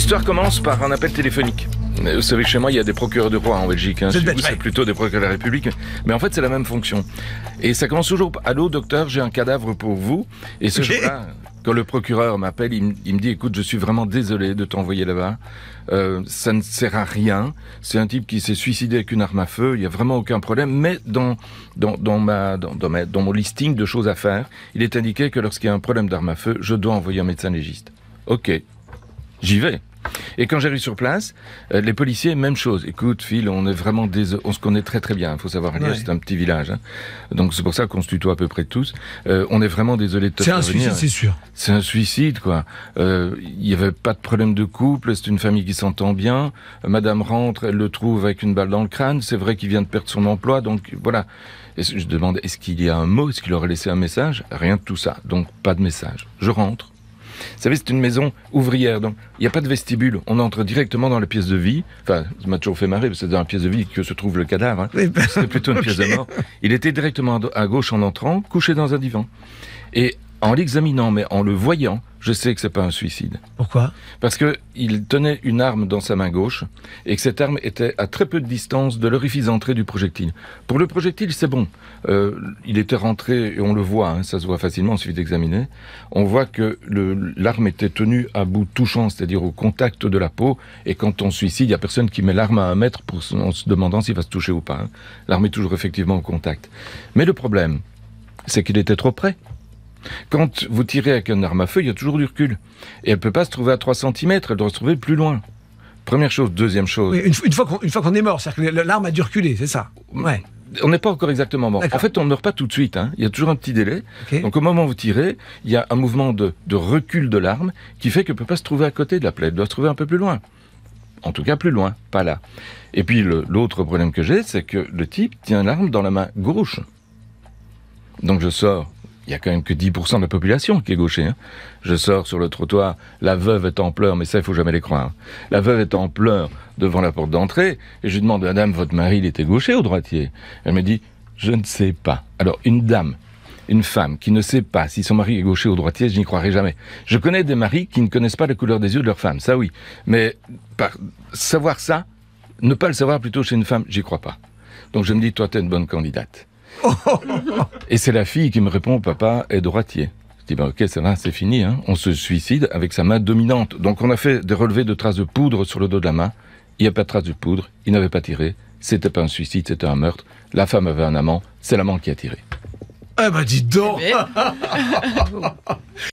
L'histoire commence par un appel téléphonique. Vous savez chez moi, il y a des procureurs de roi en Belgique. Hein. c'est plutôt des procureurs de la République. Mais en fait, c'est la même fonction. Et ça commence toujours « Allô, docteur, j'ai un cadavre pour vous. » Et ce jour-là, quand le procureur m'appelle, il, me dit « Écoute, je suis vraiment désolé de t'envoyer là-bas. Euh, ça ne sert à rien. C'est un type qui s'est suicidé avec une arme à feu. Il n'y a vraiment aucun problème. Mais dans, dans, ma, dans, dans mon listing de choses à faire, il est indiqué que lorsqu'il y a un problème d'arme à feu, je dois envoyer un médecin légiste. Ok, j'y vais. Et quand j'arrive sur place, euh, les policiers, même chose. Écoute, Phil, on est vraiment des... on se connaît très très bien. Il faut savoir, c'est un petit village, hein. donc c'est pour ça qu'on se tutoie à peu près tous. Euh, on est vraiment désolé de te C'est un suicide, c'est sûr. C'est un suicide, quoi. Il euh, n'y avait pas de problème de couple. C'est une famille qui s'entend bien. Madame rentre, elle le trouve avec une balle dans le crâne. C'est vrai qu'il vient de perdre son emploi, donc voilà. je demande, est-ce qu'il y a un mot Est-ce qu'il aurait laissé un message Rien de tout ça. Donc pas de message. Je rentre. Vous savez, c'est une maison ouvrière, donc il n'y a pas de vestibule. On entre directement dans la pièce de vie. Enfin, ça m'a toujours fait marrer, parce que c'est dans la pièce de vie que se trouve le cadavre. Hein. Bah, c'est plutôt une pièce de mort. Il était directement à gauche en entrant, couché dans un divan. Et en l'examinant, mais en le voyant, je sais que c'est pas un suicide. Pourquoi Parce qu'il tenait une arme dans sa main gauche et que cette arme était à très peu de distance de l'orifice d'entrée du projectile. Pour le projectile, c'est bon. Euh, il était rentré et on le voit, hein, ça se voit facilement, il suffit d'examiner. On voit que l'arme était tenue à bout touchant, c'est-à-dire au contact de la peau. Et quand on suicide, il y a personne qui met l'arme à un mètre pour, en se demandant s'il va se toucher ou pas. Hein. L'arme est toujours effectivement au contact. Mais le problème, c'est qu'il était trop près. Quand vous tirez avec une arme à feu, il y a toujours du recul. Et elle peut pas se trouver à 3 cm, elle doit se trouver plus loin. Première chose. Deuxième chose. une, fois qu'on est mort, c'est-à-dire que l'arme a dû reculer, c'est ça mm. Ouais. On n'est pas encore exactement mort. En fait, on ne meurt pas tout de suite. Hein. Il y a toujours un petit délai. Donc, au moment où vous tirez, il y a un mouvement de, de recul de l'arme qui fait qu'elle ne peut pas se trouver à côté de la plaie. Elle doit se trouver un peu plus loin. En tout cas, plus loin, pas là. Et puis, l'autre problème que j'ai, c'est que le type tient l'arme dans la main gauche. Donc, je sors il y a quand même que 10% de la population qui est gaucher. Hein. Je sors sur le trottoir, la veuve est en pleurs, mais ça, il faut jamais les croire. La veuve est en pleurs devant la porte d'entrée, et je à la Madame, votre mari, il était gaucher ou droitier Elle me dit, je ne sais pas. Alors, une dame, une femme qui ne sait pas si son mari est gaucher ou droitier, je n'y croirai jamais. Je connais des maris qui ne connaissent pas la couleur des yeux de leur femme, ça oui. Mais par savoir ça, ne pas le savoir plutôt chez une femme, j'y crois pas. Donc je me dis, toi, tu es une bonne candidate. Et c'est la fille qui me répond, papa est droitier. Je dis, ben ok, ça va, c'est fini, hein. on se suicide avec sa main dominante. Donc on a fait des relevés de traces de poudre sur le dos de la main. Il n'y a pas de traces de poudre, il n'avait pas tiré. C'était pas un suicide, c'était un meurtre. La femme avait un amant, c'est l'amant qui a tiré. Eh ben dis donc eh ben.